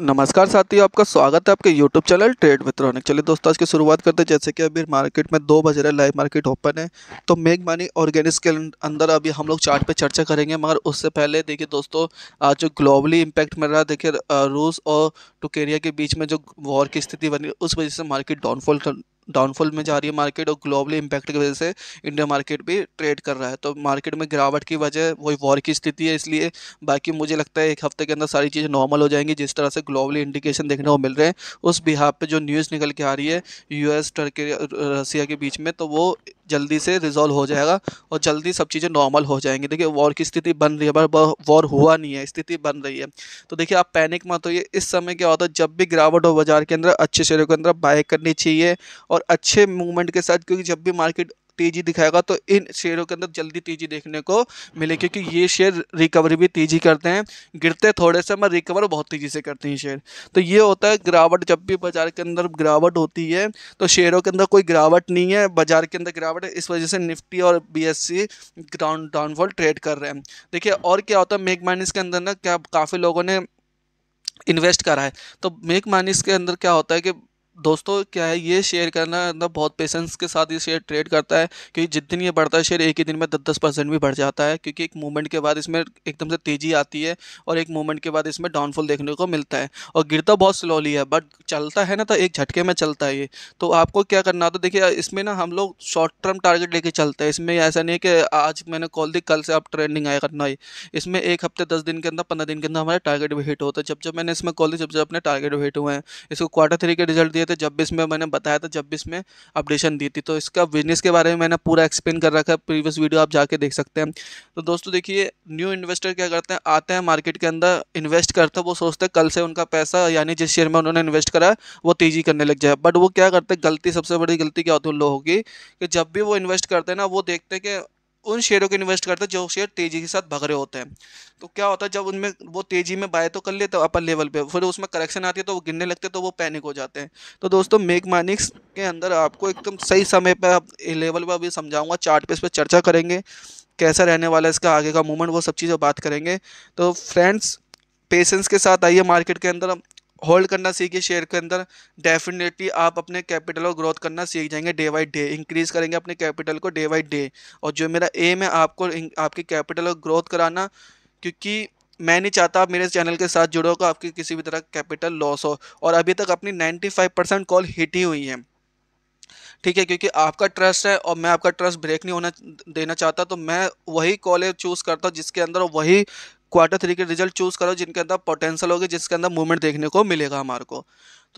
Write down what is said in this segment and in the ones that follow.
नमस्कार साथियों आपका स्वागत है आपके यूट्यूब चैनल ट्रेड मित्रॉनिक चलिए दोस्तों आज की शुरुआत करते हैं जैसे कि अभी मार्केट में दो बज रहे लाइव मार्केट ओपन है तो मेक मनी ऑर्गेनिक्स के अंदर अभी हम लोग चार्ट पे चर्चा करेंगे मगर उससे पहले देखिए दोस्तों आज जो ग्लोबली इम्पैक्ट मिल रहा है देखिए रूस और टुकेरिया के बीच में जो वॉर की स्थिति बनी उस वजह से मार्केट डाउनफॉल डाउनफॉल में जा रही है मार्केट और ग्लोबली इंपैक्ट की वजह से इंडिया मार्केट भी ट्रेड कर रहा है तो मार्केट में गिरावट की वजह वही वॉर की स्थिति है इसलिए बाकी मुझे लगता है एक हफ्ते के अंदर सारी चीज़ें नॉर्मल हो जाएंगी जिस तरह से ग्लोबली इंडिकेशन देखने को मिल रहे हैं उस बिहार पर जो न्यूज़ निकल के आ रही है यू एस रसिया के बीच में तो वो जल्दी से रिजॉल्व हो जाएगा और जल्दी सब चीज़ें नॉर्मल हो जाएंगी देखिए वॉर की स्थिति बन रही है पर वॉर हुआ नहीं है स्थिति बन रही है तो देखिए आप पैनिक मत होइए इस समय क्या होता है जब भी गिरावट हो बाजार के अंदर अच्छे शेयरों के अंदर बाय करनी चाहिए और अच्छे मूवमेंट के साथ क्योंकि जब भी मार्केट तेजी दिखाएगा तो इन शेयरों के अंदर जल्दी तेजी देखने को मिले क्योंकि ये शेयर रिकवरी भी तेजी करते हैं गिरते थोड़े से मैं रिकवर बहुत तेजी से करते हैं शेयर तो ये होता है गिरावट जब भी बाजार के अंदर गिरावट होती है तो शेयरों के अंदर कोई गिरावट नहीं है बाजार के अंदर गिरावट है इस वजह से निफ्टी और B S down downfall trade कर रहे हैं देखिए और क्या होता है मेक माइनस के अंदर ना क्या काफ़ी लोगों ने इन्वेस्ट करा है तो मेक माइनस के अंदर क्या होता है कि दोस्तों क्या है ये शेयर करना ना बहुत पेशेंस के साथ ये शेयर ट्रेड करता है क्योंकि दिन ये बढ़ता है शेयर एक ही दिन में दस दस परसेंट भी बढ़ जाता है क्योंकि एक मूवमेंट के बाद इसमें एकदम से तेज़ी आती है और एक मूवमेंट के बाद इसमें डाउनफॉल देखने को मिलता है और गिरता बहुत स्लोली है बट चलता है ना तो एक झटके में चलता है ये तो आपको क्या करना तो देखिए इसमें ना हम लोग शॉर्ट टर्म टारगेट लेके चलते हैं इसमें ऐसा नहीं है कि आज मैंने कॉल दी कल से आप ट्रेंडिंग आया करना है इसमें एक हफ्ते दस दिन के अंदर पंद्रह दिन के अंदर हमारे टारगेट भी हिट होता है जब जब मैंने इसमें कॉल दी जब जब अपने टारगेट हिट हुए हैं इसको क्वार्टर थ्री के रिजल्ट दिए थे जब भी इसमें मैंने बताया था जब भी इसमें अपडेशन दी थी तो इसका बिजनेस के बारे में मैंने पूरा एक्सप्लेन कर रखा है प्रीवियस वीडियो आप जाके देख सकते हैं तो दोस्तों देखिए न्यू इन्वेस्टर क्या करते हैं आते हैं मार्केट के अंदर इन्वेस्ट करते हैं वो सोचते हैं कल से उनका पैसा यानी जिस शेयर में उन्होंने इन्वेस्ट करा वो तेज़ी करने लग जाए बट वो क्या करते हैं गलती सबसे बड़ी गलती क्या होती है लोगों की कि जब भी वो इन्वेस्ट करते हैं ना वो देखते हैं कि उन शेयरों को इन्वेस्ट करते हैं जो शेयर तेजी के साथ भग रहे होते हैं तो क्या होता है जब उनमें वो तेजी में बाय तो कर लेते हैं अपर लेवल पे फिर उसमें करेक्शन आती है तो वो गिरने लगते तो वो पैनिक हो जाते हैं तो दोस्तों मेक मानिक्स के अंदर आपको एकदम सही समय पर लेवल पर अभी समझाऊंगा चार्ट पे इस पर चर्चा करेंगे कैसा रहने वाला है इसका आगे का मूवमेंट वो सब चीज़ें बात करेंगे तो फ्रेंड्स पेशेंस के साथ आइए मार्केट के अंदर होल्ड करना सीखिए शेयर के अंदर डेफिनेटली आप अपने कैपिटल को ग्रोथ करना सीख जाएंगे डे बाई डे इंक्रीज़ करेंगे अपने कैपिटल को डे बाई डे और जो मेरा एम है आपको आपके कैपिटल को ग्रोथ कराना क्योंकि मैं नहीं चाहता आप मेरे चैनल के साथ जुड़ो को आपकी किसी भी तरह कैपिटल लॉस हो और अभी तक अपनी 95 परसेंट कॉल हिट ही हुई है ठीक है क्योंकि आपका ट्रस्ट है और मैं आपका ट्रस्ट ब्रेक नहीं होना देना चाहता तो मैं वही कॉलेज चूज़ करता हूँ जिसके अंदर वही क्वार्टर थ्री के रिजल्ट चूज करो जिनके अंदर पोटेंशियल होगी जिसके अंदर मूवमेंट देखने को मिलेगा हमारे को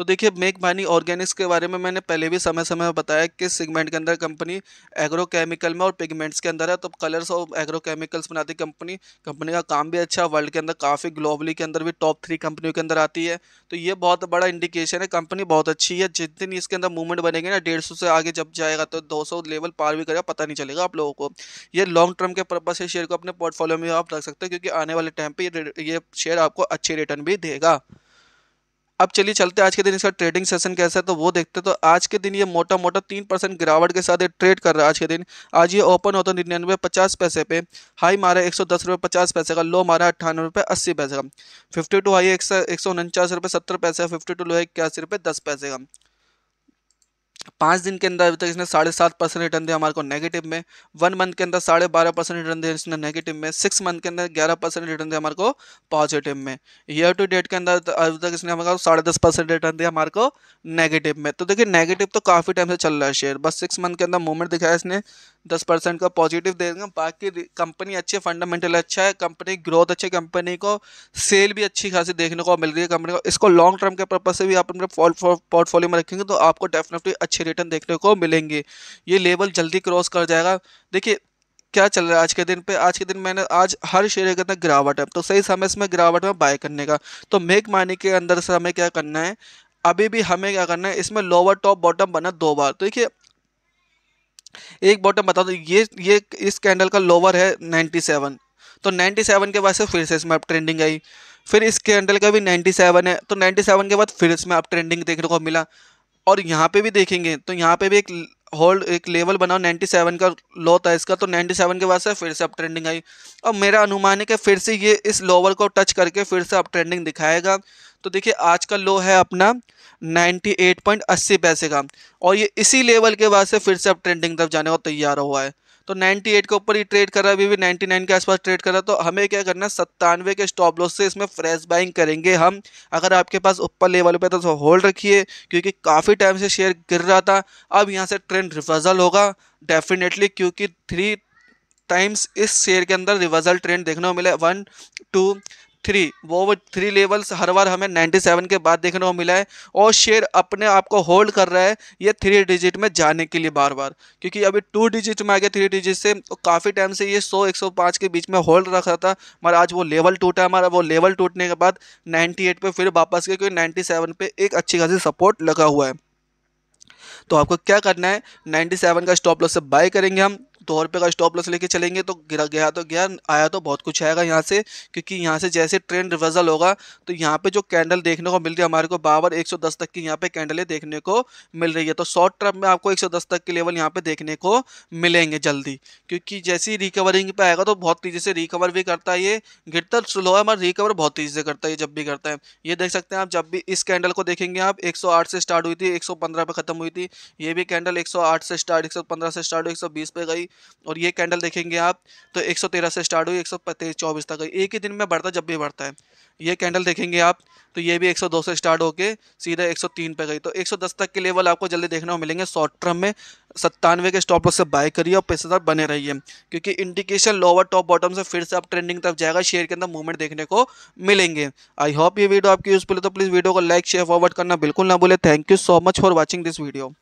तो देखिए मेक भानी ऑर्गेनिक्स के बारे में मैंने पहले भी समय समय में बताया कि सेगमेंट के अंदर कंपनी एग्रोकेमिकल में और पिगमेंट्स के अंदर है तो कलर्स और एग्रोकेमिकल्स बनाती कंपनी कंपनी का काम भी अच्छा वर्ल्ड के अंदर काफ़ी ग्लोबली के अंदर भी टॉप थ्री कंपनियों के अंदर आती है तो ये बहुत बड़ा इंडिकेशन है कंपनी बहुत अच्छी है जिस दिन इसके अंदर मूवमेंट बनेंगे ना डेढ़ से आगे जब जाएगा तो दो लेवल पार भी करेगा पता नहीं चलेगा आप लोगों को ये लॉन्ग टर्म के पर्पज से शेयर को अपने पोर्टफोलियो में आप रख सकते हो क्योंकि आने वाले टाइम पर ये शेयर आपको अच्छे रिटर्न भी देगा अब चलिए चलते आज के दिन इसका ट्रेडिंग सेशन कैसा है तो वो देखते हैं तो आज के दिन ये मोटा मोटा तीन परसेंट गिरावट के साथ ये ट्रेड कर रहा है आज के दिन आज ये ओपन होता है निन्यानवे पचास पैसे पे हाई मारा एक सौ दस रुपये पचास पैसे का लो मारा अट्ठानवे रुपये अस्सी पैसे का फिफ्टी टू हाई एक सौ उनचास रुपये सत्तर पैसे का फिफ्टी टू लो है इक्यासी रुपये दस पैसे का पाँच दिन के अंदर अभी तक इसने साढ़े सात परसेंट रिटर्न दिया हमारे को नेगेटिव में वन मंथ के अंदर साढ़े बारह परसेंट रिटर्न दिया इसने नेगेटिव में सिक्स मंथ के अंदर ग्यारह परसेंट रिटर्न दिया हमारे को पॉजिटिव में ईयर टू डेट के अंदर तो अभी तक इसने हमारे को साढ़े दस परसेंट रिटर्न दिया हमारे को नेगेटिव में तो देखिए नेगेटिव तो काफ़ी टाइम से चल रहा है शेयर बस सिक्स मंथ के अंदर मूवमेंट दिखाया इसने दस परसेंट का पॉजिटिव दे देंगे बाकी कंपनी है फंडामेंटल अच्छा है कंपनी ग्रोथ अच्छी कंपनी को सेल भी अच्छी खासी देखने को मिल रही है कंपनी को इसको लॉन्ग टर्म के पर्पज से भी आप अपने पोर्टफोलियो में रखेंगे तो आपको डेफिनेटली अच्छे रिटर्न देखने को मिलेंगे ये लेवल जल्दी क्रॉस कर जाएगा देखिए क्या चल रहा है आज के दिन पे आज के दिन मैंने आज हर शेयर के अंदर गिरावट है तो सही समय इसमें गिरावट में बाय करने का तो मेक मानी के अंदर से हमें क्या करना है अभी भी हमें क्या करना है इसमें लोअर टॉप बॉटम बना दो बार तो देखिए एक बॉटम बता दो ये ये इस कैंडल का लोअर है सेवन तो सेवन के बाद से फिर से इसमें अब ट्रेंडिंग आई फिर इस कैंडल का भी सेवन है तो सेवन के बाद फिर इसमें अब ट्रेंडिंग देखने को मिला और यहाँ पे भी देखेंगे तो यहाँ पे भी एक होल्ड एक लेवल बनाओ 97 का लो था इसका तो 97 के बाद से फिर से अप ट्रेंडिंग आई और मेरा अनुमान है कि फिर से ये इस लोअर को टच करके फिर से अप ट्रेंडिंग दिखाएगा तो देखिए आज का लो है अपना 98.80 पैसे का और ये इसी लेवल के बाद से फिर से अप ट्रेंडिंग तब जाने को तैयार हुआ है तो 98 के ऊपर ही ट्रेड कर रहा है अभी भी 99 के आसपास ट्रेड कर रहा है तो हमें क्या करना है सत्तानवे के स्टॉप लॉस से इसमें फ्रेश बाइंग करेंगे हम अगर आपके पास ऊपर लेवल पे तो होल्ड रखिए क्योंकि काफ़ी टाइम से शेयर गिर रहा था अब यहाँ से ट्रेंड रिवर्सल होगा डेफिनेटली क्योंकि थ्री टाइम्स इस शेयर के अंदर रिवर्सल ट्रेंड देखने को मिला वन टू थ्री वो वो थ्री लेवल्स हर बार हमें 97 के बाद देखने को मिला है और शेयर अपने आप को होल्ड कर रहा है ये थ्री डिजिट में जाने के लिए बार बार क्योंकि अभी टू डिजिट में आ गया थ्री डिजिट से तो काफ़ी टाइम से ये 100 105 के बीच में होल्ड रखा था मगर आज वो लेवल टूटा हमारा वो लेवल टूटने के बाद नाइन्टी पे फिर वापस गया क्योंकि नाइन्टी सेवन एक अच्छी खासी सपोर्ट लगा हुआ है तो आपको क्या करना है 97 का स्टॉप लॉस से बाय करेंगे हम दो तो रुपये का स्टॉप लॉस लेके चलेंगे तो गिरा गया तो गया आया तो बहुत कुछ आएगा यहाँ से क्योंकि यहाँ से जैसे ट्रेंड रिवर्सल होगा तो यहाँ पे जो कैंडल देखने को मिल रही है हमारे को बाबर 110 तक की यहाँ पे कैंडलें देखने को मिल रही है तो शॉर्ट टर्म में आपको 110 तक के लेवल यहाँ पे देखने को मिलेंगे जल्दी क्योंकि ही रिकवरिंग पे आएगा तो बहुत तेज़ी से रिकवर भी करता है ये गिरता स्लो है मगर रिकवर बहुत तेज़ी से करता है जब भी करता है ये देख सकते हैं आप जब भी इस कैंडल को देखेंगे आप आठ से स्टार्ट हुई थी पंद्रह पे ख़त्म हुई थी ये भी कैंडल आठ से स्टार्ट पंद्रह से स्टार्ट बीस पर गई और ये कैंडल देखेंगे आप तो 113 से स्टार्ट हुई एक सौ तक एक ही दिन में बढ़ता जब भी बढ़ता है ये कैंडल देखेंगे आप तो ये भी 102 से स्टार्ट होके सीधा 103 पे गई तो 110 तक के लेवल आपको जल्दी देखने को मिलेंगे शॉर्ट टर्म में सत्तानवे के स्टॉप लॉस से बाय करिए और पैसे साथ बने रहिए क्योंकि इंडिकेशन लोअर टॉप बॉटम से फिर से आप ट्रेंडिंग तरफ जाएगा शेयर के अंदर मूवमेंट देखने को मिलेंगे आई होप ये वीडियो आपकी यूजफुल है तो प्लीज़ वीडियो को लाइक शेयर फॉरवर्ड करना बिल्कुल ना भूलें thank you so much for watching this video